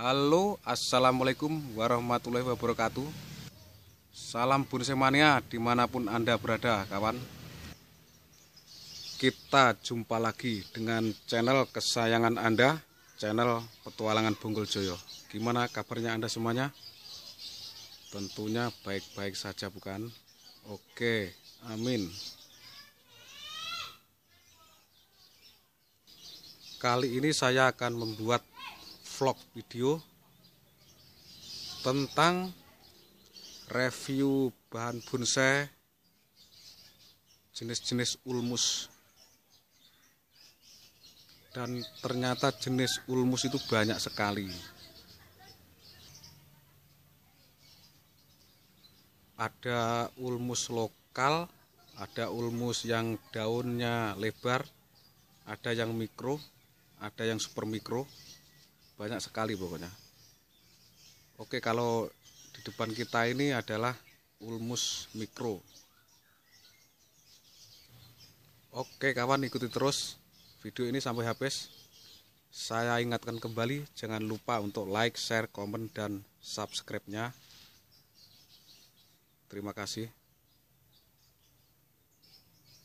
Halo, Assalamualaikum warahmatullahi wabarakatuh Salam bonsai mania dimanapun Anda berada kawan Kita jumpa lagi dengan channel kesayangan Anda Channel Petualangan Bonggol Joyo Gimana kabarnya Anda semuanya? Tentunya baik-baik saja bukan? Oke, amin Kali ini saya akan membuat vlog video tentang review bahan bonsai jenis-jenis ulmus dan ternyata jenis ulmus itu banyak sekali ada ulmus lokal ada ulmus yang daunnya lebar ada yang mikro ada yang super mikro banyak sekali pokoknya oke kalau di depan kita ini adalah ulmus mikro oke kawan ikuti terus video ini sampai habis saya ingatkan kembali jangan lupa untuk like, share, komen, dan subscribe-nya terima kasih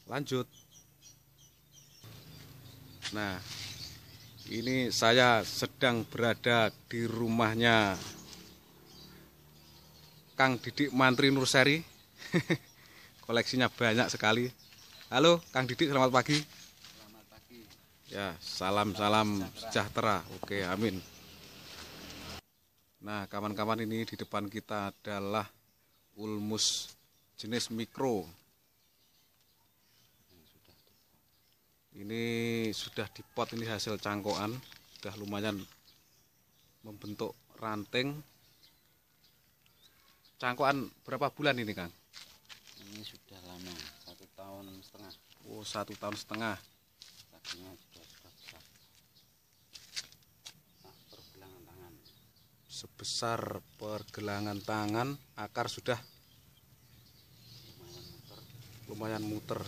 lanjut nah ini saya sedang berada di rumahnya Kang Didik Mantri Nurseri. Koleksinya banyak sekali. Halo, Kang Didik, selamat pagi. Selamat pagi. Ya, salam-salam sejahtera. sejahtera. Oke, amin. Nah, kawan-kawan ini di depan kita adalah ulmus jenis mikro Ini sudah dipot, ini hasil cangkokan, sudah lumayan membentuk ranting. Cangkokan berapa bulan ini, Kang? Ini sudah lama, satu tahun setengah. Oh, satu tahun setengah. Tadinya sudah sudah besar. Nah, pergelangan tangan. Sebesar pergelangan tangan, akar sudah lumayan muter. Lumayan muter.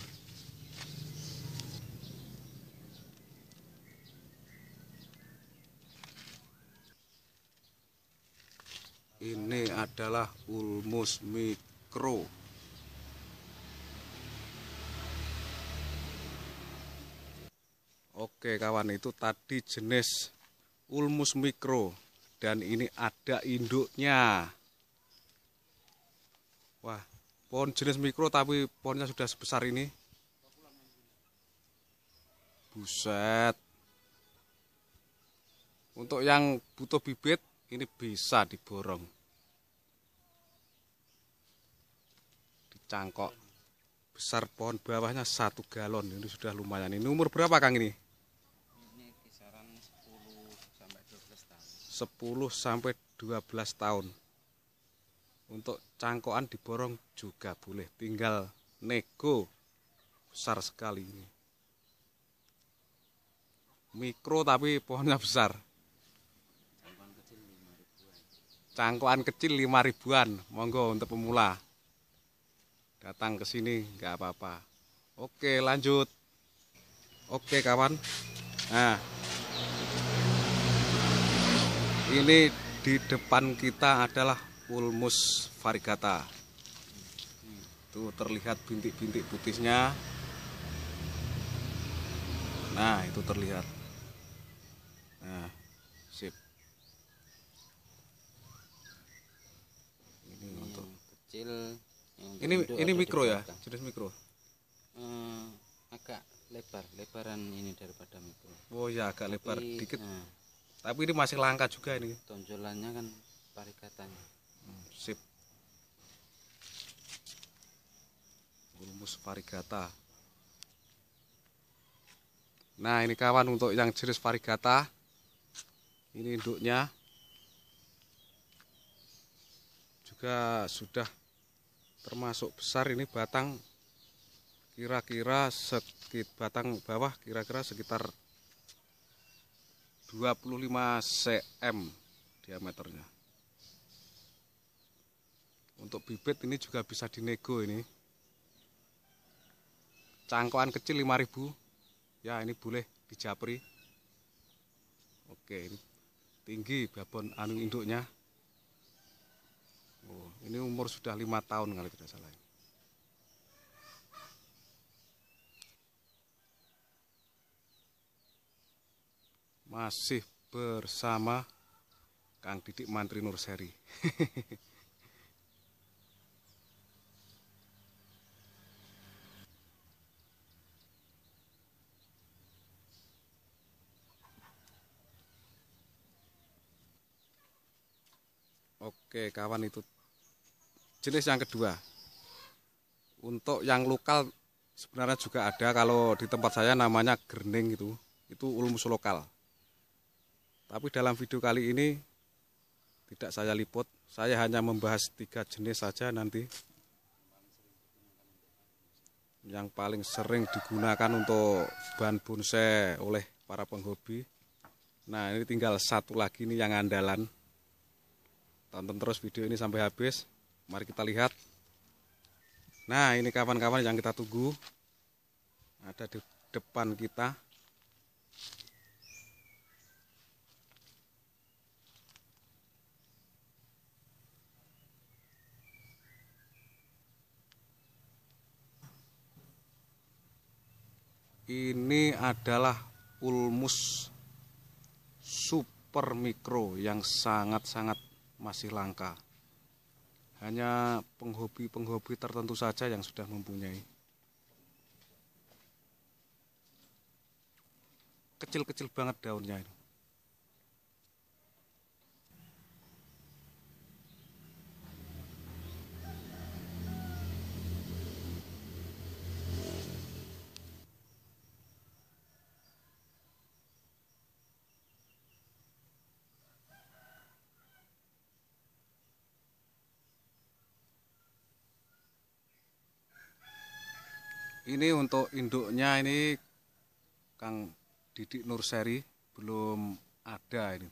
ini adalah ulmus mikro Oke kawan itu tadi jenis ulmus mikro dan ini ada induknya Wah pohon jenis mikro tapi pohonnya sudah sebesar ini Buset untuk yang butuh bibit ini bisa diborong cangkok besar pohon bawahnya satu galon ini sudah lumayan ini umur berapa Kang ini? Ini kisaran 10 sampai 12 tahun. 10 sampai 12 tahun. Untuk cangkokan diborong juga boleh, tinggal nego. Besar sekali ini. Mikro tapi pohonnya besar. Cangkokan kecil 5 ribuan, monggo untuk pemula datang ke sini nggak apa-apa oke lanjut oke kawan nah ini di depan kita adalah ulmus varigata itu terlihat bintik-bintik putihnya nah itu terlihat nah sip ini untuk kecil ini ini mikro ya, jenis mikro. hmm, agak lebar, lebaran ini daripada mikro. Oh ya, agak Tapi, lebar dikit. hmm, Tapi ini masih langka juga ini. Tonjolannya kan parikatannya. Hmm, sip. rumus parigata Nah, ini kawan untuk yang jenis parigata, Ini induknya juga sudah termasuk besar ini batang kira-kira sekit batang bawah kira-kira sekitar 25 cm diameternya untuk bibit ini juga bisa dinego ini cangkauan kecil 5000 ya ini boleh dijapri oke ini tinggi babon anu induknya Oh, ini umur sudah lima tahun kalau tidak salah. Masih bersama Kang Didik Mantri Seri. Oke, kawan itu jenis yang kedua. Untuk yang lokal sebenarnya juga ada kalau di tempat saya namanya gerning itu, itu ulmus lokal. Tapi dalam video kali ini tidak saya liput, saya hanya membahas tiga jenis saja nanti. Yang paling sering digunakan untuk bahan bonsai oleh para penghobi. Nah ini tinggal satu lagi nih yang andalan. Tonton terus video ini sampai habis. Mari kita lihat. Nah, ini kawan-kawan yang kita tunggu. Ada di depan kita. Ini adalah ulmus super mikro yang sangat-sangat masih langka hanya penghobi-penghobi tertentu saja yang sudah mempunyai. Kecil-kecil banget daunnya ini Ini untuk induknya ini Kang Didik Nurseri belum ada ini.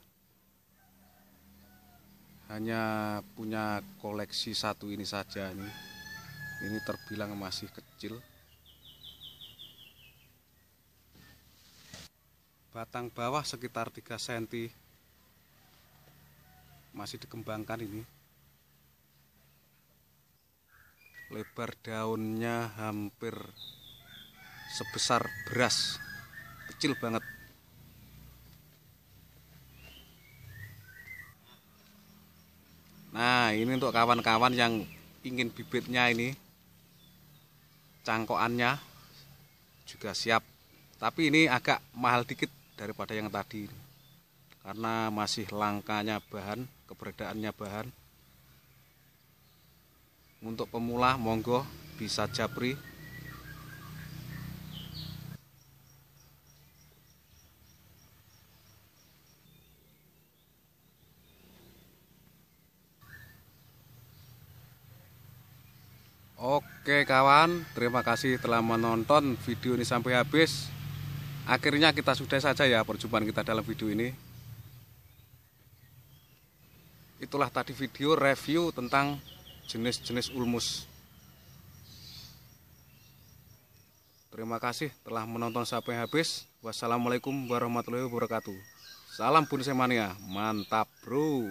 Hanya punya koleksi satu ini saja ini. Ini terbilang masih kecil. Batang bawah sekitar 3 cm. Masih dikembangkan ini. lebar daunnya hampir sebesar beras kecil banget nah ini untuk kawan-kawan yang ingin bibitnya ini cangkokannya juga siap tapi ini agak mahal dikit daripada yang tadi karena masih langkanya bahan keberadaannya bahan untuk pemula monggo bisa japri Oke kawan, terima kasih telah menonton video ini sampai habis. Akhirnya kita sudah saja ya perjumpaan kita dalam video ini. Itulah tadi video review tentang jenis-jenis ulmus. Terima kasih telah menonton sampai habis. Wassalamualaikum warahmatullahi wabarakatuh. Salam Bunisai Mania. Mantap, bro.